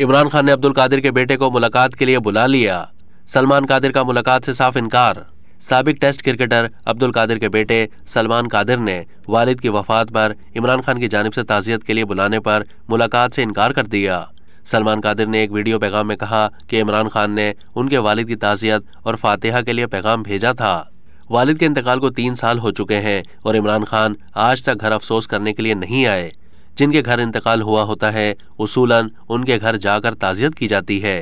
इमरान खान ने अब्दुल कादिर के बेटे को मुलाकात के लिए बुला लिया सलमान कादिर का मुलाकात से साफ इनकार सबक टेस्ट क्रिकेटर अब्दुल कादिर के बेटे सलमान कादिर ने वालिद की वफात पर इमरान खान की जानब से ताज़ियत के लिए बुलाने पर मुलाकात से इनकार कर दिया सलमान कादिर ने एक वीडियो पैगाम में कहा कि इमरान खान ने उनके वालिद की ताज़ियत और फातिहा के लिए पैगाम भेजा था वालिद के इंतकाल को तीन साल हो चुके हैं और इमरान खान आज तक घर अफसोस करने के लिए नहीं आए जिनके घर इंतकाल हुआ होता है उसूलन उनके घर जाकर ताज़ियत की जाती है